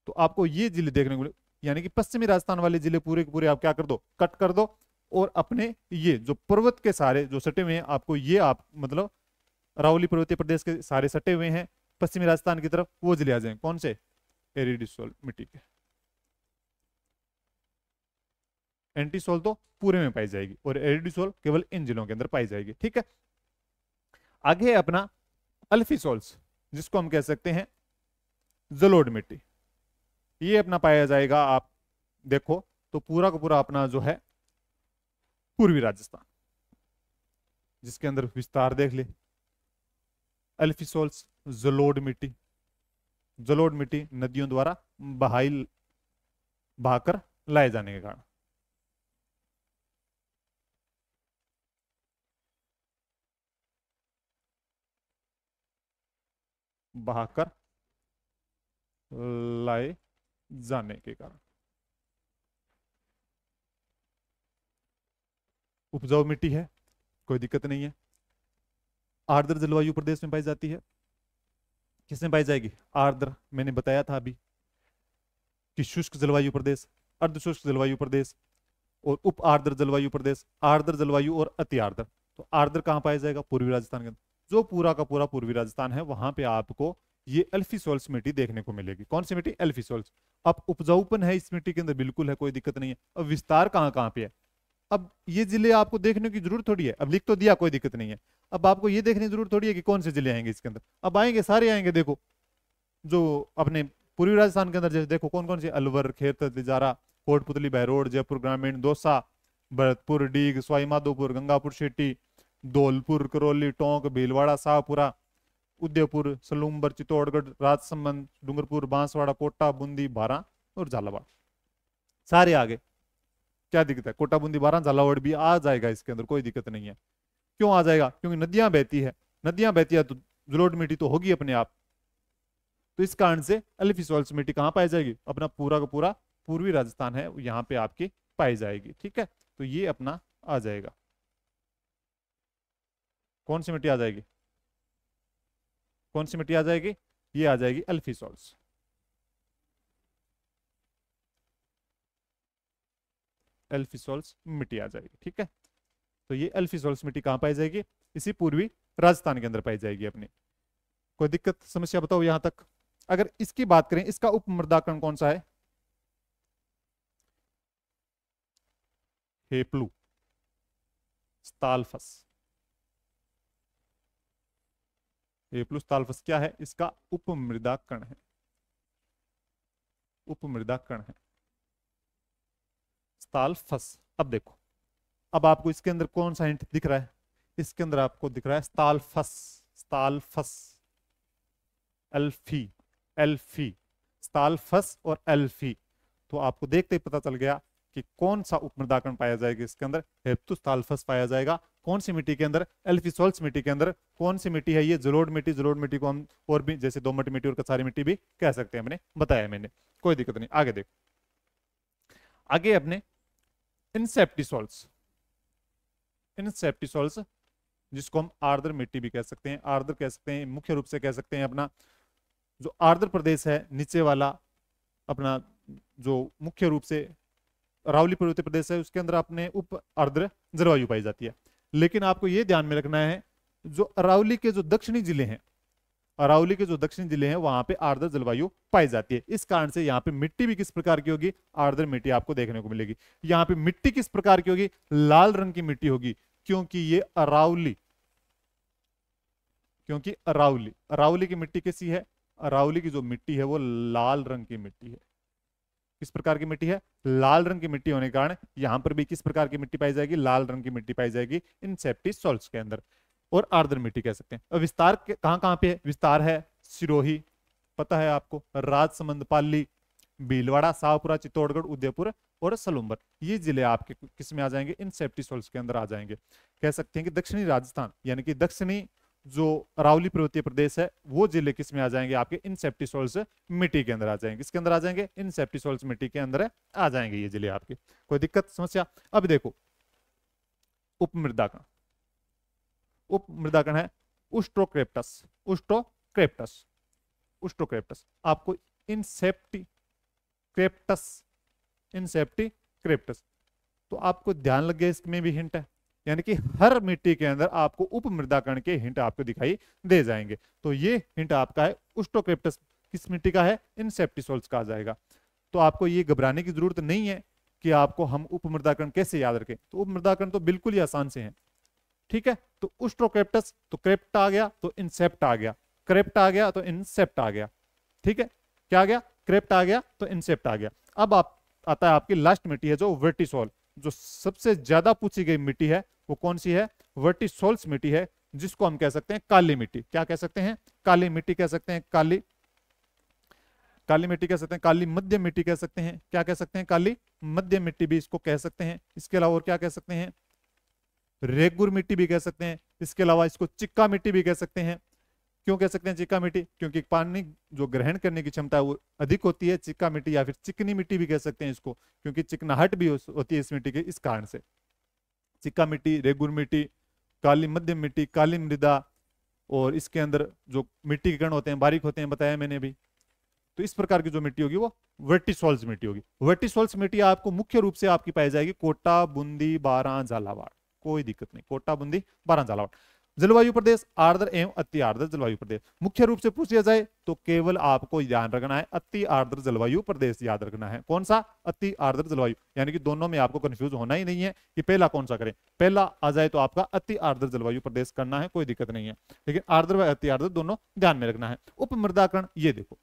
तो आपको ये जिले देखने को यानी कि पश्चिमी राजस्थान वाले जिले पूरे के पूरे आप क्या कर दो कट कर दो और अपने ये जो पर्वत के सारे जो सटे हुए हैं आपको ये आप मतलब अरावली पर्वतीय प्रदेश के सारे सटे हुए हैं पश्चिमी राजस्थान की तरफ वो जिले आ जाए कौन से एरिडिसोल मिट्टी के एंटीसोल तो पूरे में पाई जाएगी और एरिडिसोल केवल इन जिलों के अंदर पाई जाएगी ठीक है आगे है अपना अल्फिसोल्स जिसको हम कह सकते हैं जलोड मिट्टी ये अपना पाया जाएगा आप देखो तो पूरा का पूरा अपना जो है पूर्वी राजस्थान जिसके अंदर विस्तार देख ले अल्फिसोल्स जलोड मिट्टी जलोड मिट्टी नदियों द्वारा बहाई बहाकर लाए जाने के कारण बहाकर लाए जाने के कारण उपजाऊ मिट्टी है कोई दिक्कत नहीं है आर्द्र जलवायु प्रदेश में पाई जाती है किसमें पाई जाएगी आर्द्र मैंने बताया था अभी कि शुष्क जलवायु प्रदेश अर्ध शुष्क जलवायु प्रदेश और उप आर्द्र जलवायु प्रदेश आर्द्र जलवायु और अति आर्द्र तो आर्द्र कहां पाया जाएगा पूर्वी राजस्थान के अंदर जो पूरा का पूरा पूर्वी राजस्थान है वहां पे आपको ये एल्फिसोल्स मिट्टी देखने को मिलेगी कौन सी मिट्टी एल्फिसोल्स अब उपजाऊपन है इस मिट्टी के अंदर बिल्कुल है कोई दिक्कत नहीं है अब विस्तार कहां कहाँ पे है अब ये जिले आपको देखने की जरूरत थोड़ी है अब लिख तो दिया कोई दिक्कत नहीं है अब आपको ये देखने की जरूरत थोड़ी है कि कौन से जिले आएंगे इसके अंदर अब आएंगे सारे आएंगे देखो जो अपने पूर्वी राजस्थान के अंदर जैसे देखो कौन कौन से अलवर खेत तिजारा कोटपुतली बहरोड जयपुर ग्रामीण दौसा भरतपुर डीग स्वाईमाधोपुर गंगापुर शेट्टी धौलपुर करौली टोंक भीलवाड़ा शाहपुरा उदयपुर सलूम्बर चित्तौड़गढ़ राजसमंद डूंगरपुर बांसवाड़ा कोटा बूंदी बारा और झालावाड़ सारे आगे क्या दिक्कत है कोटा बूंदी बारह झालावाड़ भी आ जाएगा इसके अंदर कोई दिक्कत नहीं है क्यों आ जाएगा क्योंकि नदियां बहती है नदियां बहती है तो जुलोट मिट्टी तो होगी अपने आप तो इस कारण से अल्फी मिट्टी कहाँ पाई जाएगी अपना पूरा का पूरा पूर्वी राजस्थान है यहाँ पे आपकी पाई जाएगी ठीक है तो ये अपना आ जाएगा कौन सी मिट्टी आ जाएगी कौन सी मिट्टी आ जाएगी ये आ जाएगी अल्फी सॉल्ट एल्फिसोल्स मिट्टी आ जाएगी ठीक है तो ये एल्फिसोल्स मिट्टी कहाँ पाई जाएगी इसी पूर्वी राजस्थान के अंदर पाई जाएगी अपनी कोई दिक्कत समस्या बताओ यहां तक अगर इसकी बात करें इसका उप मृदाकरण कौन सा है हेप्लू स्टालफस हेप्लू स्टालफस क्या है इसका उपमृदाकरण है उपमृदाकरण है स्तालफस अब देखो अब आपको इसके अंदर कौन सा हिंट दिख रहा है इसके अंदर आपको दिख रहा है स्तालफस स्तालफस अल्फी एल्फी स्तालफस और एल्फी तो आपको देखते ही पता चल गया कि कौन सा उपमृदाकरण पाया जाएगा इसके अंदर हेप्तुस्तालफस पाया जाएगा कौन सी मिट्टी के अंदर एल्फिसोल्स मिट्टी के अंदर कौन सी मिट्टी है ये जलोड मिट्टी जलोड मिट्टी को हम और भी जैसे दोमट मिट्टी और कसारी मिट्टी भी कह सकते हैं हमने बताया मैंने कोई दिक्कत नहीं आगे देखो आगे अपने इंसेप्टिसोल्स इंसेप्टिसोल्स जिसको हम आर्द्र मिट्टी भी कह सकते हैं आर्द्र कह सकते हैं मुख्य रूप से कह सकते हैं अपना जो आर्द्र प्रदेश है नीचे वाला अपना जो मुख्य रूप से रावली पर्वतीय प्रदेश है उसके अंदर अपने उप आर्द्र जलवायु पाई जाती है लेकिन आपको यह ध्यान में रखना है जो अरावली के जो दक्षिणी जिले हैं अरावली के जो दक्षिण जिले हैं वहां पे आर्द्र जलवायु पाई जाती है इस कारण से यहाँ पे मिट्टी भी किस प्रकार की होगी आर्द्र मिट्टी आपको देखने को मिलेगी यहाँ पे मिट्टी किस प्रकार की होगी लाल रंग की मिट्टी होगी क्योंकि ये अरावली क्योंकि अरावली अरावली की मिट्टी कैसी है अरावली की जो मिट्टी है वो लाल रंग की मिट्टी है किस प्रकार की मिट्टी है लाल रंग की मिट्टी होने के कारण यहां पर भी किस प्रकार की मिट्टी पाई जाएगी लाल रंग की मिट्टी पाई जाएगी इन सेप्टी सॉल्ट के अंदर और आर्द्र मिट्टी कह सकते हैं अब विस्तार कहाँ कहाँ पे है विस्तार है सिरोही पता है आपको राजसमंद पाली भीलवाड़ा शाहपुरा चित्तौड़गढ़ उदयपुर और सलूम्बर ये जिले आपके किस में आ जाएंगे इन सेफ्टी सोल्स के अंदर आ जाएंगे कह सकते हैं कि दक्षिणी राजस्थान यानी कि दक्षिणी जो रावली पर्वतीय प्रदेश है वो जिले किस में आ जाएंगे आपके इन सेफ्टी सोल्स मिट्टी के अंदर आ जाएंगे इसके अंदर आ जाएंगे इन सेफ्टी सोल्स मिट्टी के अंदर आ जाएंगे ये जिले आपके कोई दिक्कत समस्या अब देखो उपमृदा का उप मृदा कण है उस्टोक्रेप्टस उस्टोक्रेप्टस उस्टोक्रेप्टस आपको इनसेप्टी क्रेप्टस इनसेप्टी क्रेप्टस तो आपको ध्यान लग गया इसमें भी हिंट है यानी कि हर मिट्टी के अंदर आपको उप मृदा कण के हिंट आपको दिखाई दे जाएंगे तो ये हिंट आपका है उस्टोक्रेप्टस किस मिट्टी का है इनसेप्टिसोल्स का आ जाएगा तो आपको ये घबराने की जरूरत नहीं है कि आपको हम उप मृदाकरण कैसे याद रखें तो उप मृदाकरण तो बिल्कुल ही आसान से हैं ठीक है तो उस्ट्रोक्रेप्टस तो क्रेप्ट आ गया तो इंसेप्ट आ गया क्रेप्ट आ गया तो इंसेप्ट आ गया ठीक है क्या आ गया क्रेप्ट आ गया तो इंसेप्ट आ गया अब आप आता है आपकी लास्ट मिट्टी है जो वर्टिसोल जो सबसे ज्यादा पूछी गई मिट्टी है वो कौन सी है वर्टिसोल्स मिट्टी है जिसको हम कह सकते हैं काली मिट्टी क्या कह सकते हैं काली मिट्टी कह सकते हैं काली काली मिट्टी कह सकते हैं काली मध्य मिट्टी कह सकते हैं क्या कह सकते हैं काली मध्य मिट्टी भी इसको कह सकते हैं इसके अलावा और क्या कह सकते हैं रेगुर मिट्टी भी कह सकते हैं इसके अलावा इसको चिक्का मिट्टी भी कह सकते हैं क्यों कह सकते हैं चिक्का मिट्टी क्योंकि पानी जो ग्रहण करने की क्षमता है वो अधिक होती है चिक्का मिट्टी या फिर चिकनी मिट्टी भी कह सकते हैं इसको क्योंकि चिकनाहट भी होती है इस मिट्टी के इस कारण से चिक्का मिट्टी रेगुर मिट्टी काली मध्यम मिट्टी काली मृदा और इसके अंदर जो मिट्टी के कण होते हैं बारीक होते हैं बताया मैंने अभी तो इस प्रकार की जो मिट्टी होगी वो वर्टिसोल्स मिट्टी होगी वर्टिसोल्स मिट्टी आपको मुख्य रूप से आपकी पाई जाएगी कोटा बूंदी बारा झालावाड़ कोई दिक्कत नहीं कोटा बुंदी बारह झालावाड़ जलवायु प्रदेश आर्द्र एवं अति आर्द्र जलवायु प्रदेश मुख्य रूप से पूछ लिया जाए तो केवल आपको ध्यान रखना है अति आर्द्र जलवायु प्रदेश याद रखना है कौन सा अति आर्द्र जलवायु यानी कि दोनों में आपको कंफ्यूज होना ही नहीं है कि पहला कौन सा करें पहला आ जाए तो आपका अति आर्द्र जलवायु प्रदेश करना है कोई दिक्कत नहीं है लेकिन आर्द्र व अति आर्द्र दोनों ध्यान में रखना है उप मृदाकरण ये देखो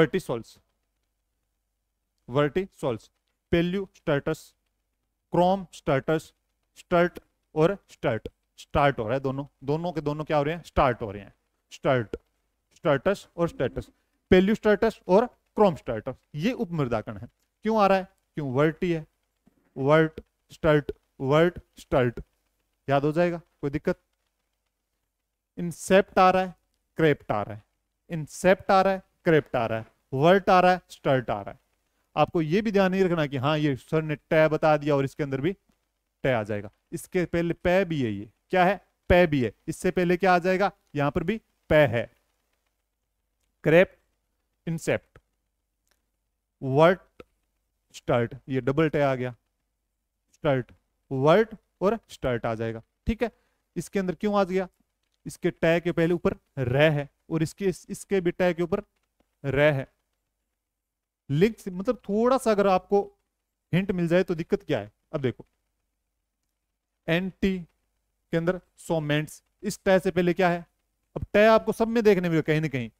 vertisols vertisols pellusterts chromusterts स्टर्ट और स्टर्ट स्टार्ट हो रहा है दोनों दोनों के दोनों क्या हो रहे हैं स्टार्ट हो रहे हैं स्टर्ट स्टर्टस और स्टेटस पेल्यू स्टर्टस और क्रोम स्टर्टस ये उपमृदाकरण है क्यों आ रहा है क्यों वर्ट ही है वर्ट स्टर्ट वर्ट स्टर्ट याद हो जाएगा कोई दिक्कत इंसेप्ट आ रहा है क्रेप्ट आ रहा है इंसेप्ट आ रहा है क्रेप्ट आ रहा है वर्ट आ रहा है स्टर्ट आ रहा है आपको ये भी ध्यान नहीं रखना कि हाँ ये सर ने टै बता दिया और इसके अंदर भी टै आ जाएगा इसके पहले पै भी है ये क्या है पै भी है इससे पहले क्या आ जाएगा यहां पर भी पै है क्रेप इंसेप्ट वर्ट स्टर्ट ये डबल टै आ गया स्टर्ट वर्ट और स्टर्ट आ जाएगा ठीक है इसके अंदर क्यों आ गया इसके टै के पहले ऊपर रह है और इसके इसके भी टै के ऊपर रह है लिंक मतलब थोड़ा सा अगर आपको हिंट मिल जाए तो दिक्कत क्या है अब देखो एन टी के अंदर सोमेंट्स इस टय से पहले क्या है अब टय आपको सब में देखने मिले कहीं ना कहीं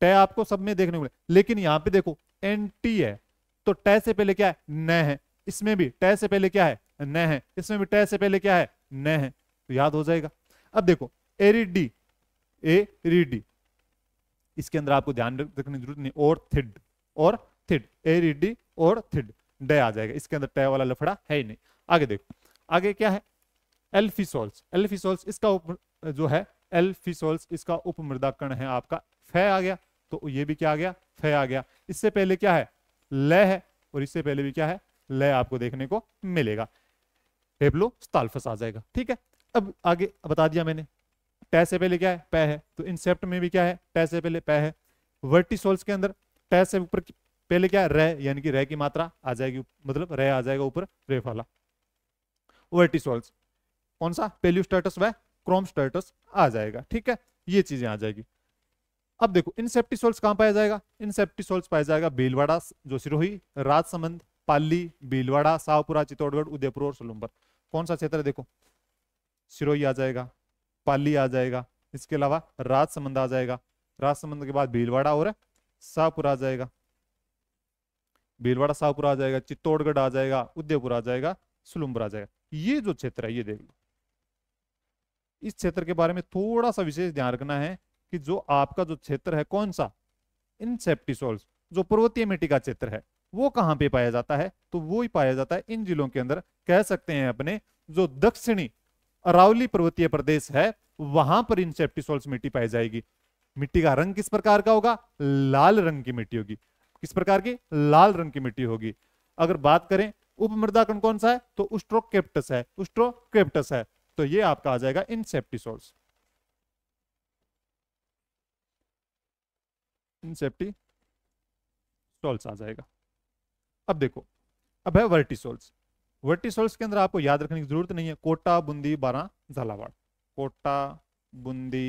टय आपको सब में देखने मिले लेकिन यहां पे देखो एन टी है तो टय से पहले क्या है न है इसमें भी टय से पहले क्या है न है इसमें भी टय से पहले क्या है न है तो याद हो जाएगा अब देखो एरिडी ए रिडी इसके अंदर आपको ध्यान रखने की जरूरत नहीं और थिड और थिड एर डी और थिड डे आ जाएगा इसके अंदर टय वाला लफड़ा है ही नहीं आगे देखो आगे क्या है एल्फिसोल्स एल्फिसोल्स इसका उप जो है एल्फिसोल्स इसका उपमृदाकरण है आपका फे आ गया तो ये भी क्या आ गया फे आ गया इससे पहले क्या है ले है और इससे पहले भी क्या है ले आपको देखने को मिलेगा हेब्लो स्टाल्फस आ जाएगा ठीक है अब आगे बता दिया मैंने टै से पहले क्या है पै है तो इंसेप्ट में भी क्या है टै से पहले पै है वर्टिसोल्स के अंदर टै से ऊपर पहले क्या रह यानी कि रह की मात्रा आ जाएगी मतलब रह आ जाएगा ऊपर रेफ वाला वर्टिसॉल्स कौन सा स्टेटस वह क्रोम स्टेटस आ जाएगा ठीक है ये चीजें आ जाएगी अब देखो इनसेप्टिसोल्स कहां पाया जाएगा इनसेप्टिसोल्स पाया जाएगा भीलवाड़ा जो सिरोही राजसमंद पाली भीलवाड़ा शाहपुरा चित्तौड़गढ़ उदयपुर और सोलम्बर कौन सा क्षेत्र है देखो सिरोही आ जाएगा पाली आ जाएगा इसके अलावा राजसमंद आ जाएगा राजसमंद के बाद भीलवाड़ा और शाहपुरा आ जाएगा भीलवाड़ा शाहपुर आ जाएगा चित्तौड़गढ़ आ जाएगा उदयपुर आ जाएगा सुलुम्बर आ जाएगा ये जो क्षेत्र है ये देख लो इस क्षेत्र के बारे में थोड़ा सा विशेष ध्यान रखना है कि जो आपका जो क्षेत्र है कौन सा इनसेप्टिसोल्स जो पर्वतीय मिट्टी का क्षेत्र है वो कहाँ पे पाया जाता है तो वो ही पाया जाता है इन जिलों के अंदर कह सकते हैं अपने जो दक्षिणी अरावली पर्वतीय प्रदेश है वहां पर इनसेप्टिसोल्स मिट्टी पाई जाएगी मिट्टी का रंग किस प्रकार का होगा लाल रंग की मिट्टी होगी किस प्रकार की लाल रंग की मिट्टी होगी अगर बात करें उप कण कौन सा है तो उस्ट्रोकेप्टस है उस्ट्रोकेप्टस है तो ये आपका आ जाएगा इंसेप्टिसोर्स इनसेप्टी सोल्स आ जाएगा अब देखो अब है वर्टिसोल्स वर्टिसोल्स के अंदर आपको याद रखने की जरूरत नहीं है कोटा बूंदी बारह झालावाड़ कोटा बूंदी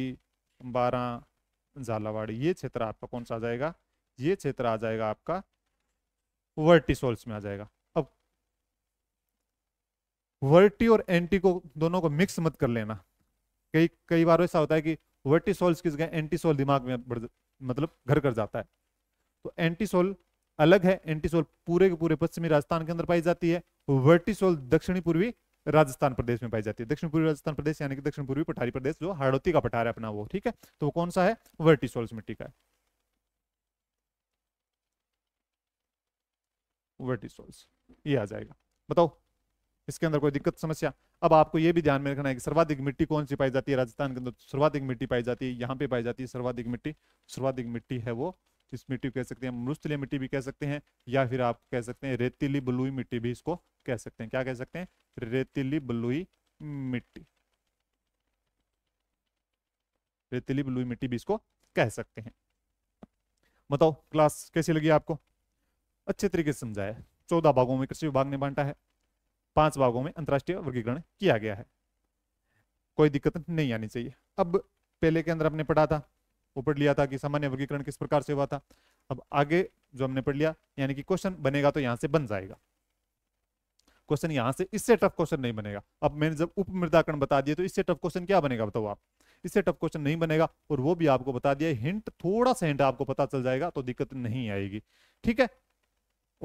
बारह झालावाड़ ये क्षेत्र आपका कौन सा आ जाएगा ये क्षेत्र आ जाएगा आपका वर्टिसोल्स में आ जाएगा अब वर्टी और एंटी को दोनों को मिक्स मत कर लेना कई कई बार ऐसा होता है कि वर्टिसोल्स की जगह एंटीसोल दिमाग में मतलब घर कर जाता है तो एंटीसोल अलग है एंटीसोल पूरे के पूरे पश्चिमी राजस्थान के अंदर पाई जाती है वर्टिसोल दक्षिणी पूर्वी राजस्थान प्रदेश में पाई जाती है दक्षिण पूर्वी राजस्थान प्रदेश यानी कि दक्षिण पूर्वी पठारी प्रदेश जो हाड़ोती का पठार है अपना वो ठीक है तो वो कौन सा है वर्टिसोल्स मिट्टी का है वर्टिसोल्स ये आ जाएगा बताओ इसके अंदर कोई दिक्कत समस्या अब आपको ये भी ध्यान में रखना है कि सर्वाधिक मिट्टी कौन सी पाई जाती है राजस्थान के अंदर तो सर्वाधिक मिट्टी पाई जाती है यहाँ पे पाई जाती है सर्वाधिक मिट्टी सर्वाधिक मिट्टी है वो इस मिट्टी कह सकते हैं मरुस्थलीय मिट्टी भी कह सकते हैं या फिर आप कह सकते हैं रेतीली बलुई मिट्टी भी इसको कह सकते हैं क्या कह सकते हैं रेतीली बलुई मिट्टी रेतीली बलुई मिट्टी भी इसको कह सकते हैं बताओ क्लास कैसी लगी आपको अच्छे तरीके से समझाया है चौदह भागों में कृषि विभाग ने बांटा है पांच भागों में अंतरराष्ट्रीय वर्गीकरण किया गया है कोई दिक्कत नहीं आनी चाहिए अब पहले के अंदर हमने पढ़ा था पढ़ लिया था कि सामान्य वर्गीकरण किस प्रकार से हुआ था अब आगे जो हमने पढ़ लिया यानी कि क्वेश्चन बनेगा तो यहाँ से बन जाएगा क्वेश्चन यहाँ से इससे टफ क्वेश्चन नहीं बनेगा अब मैंने जब उप मृदाकरण बता दिया तो इससे टफ क्वेश्चन क्या बनेगा बताओ आप इससे टफ क्वेश्चन नहीं बनेगा और वो भी आपको बता दिया हिंट थोड़ा सा हिंट आपको पता चल जाएगा तो दिक्कत नहीं आएगी ठीक है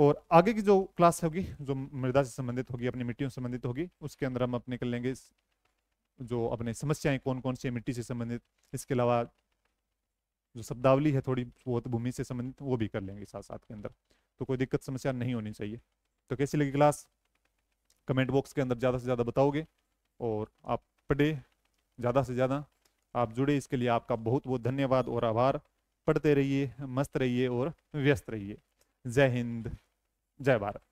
और आगे की जो क्लास होगी जो मृदा से संबंधित होगी अपनी मिट्टियों से संबंधित होगी उसके अंदर हम अपने कर लेंगे जो अपने समस्याएं कौन कौन सी है मिट्टी से संबंधित इसके अलावा जो शब्दावली है थोड़ी बहुत तो भूमि से संबंधित वो भी कर लेंगे साथ साथ के अंदर तो कोई दिक्कत समस्या नहीं होनी चाहिए तो कैसी लगी क्लास कमेंट बॉक्स के अंदर ज़्यादा से ज़्यादा बताओगे और आप पढ़े ज़्यादा से ज़्यादा आप जुड़े इसके लिए आपका बहुत बहुत धन्यवाद और आभार पढ़ते रहिए मस्त रहिए और व्यस्त रहिए जय हिंद जय भारत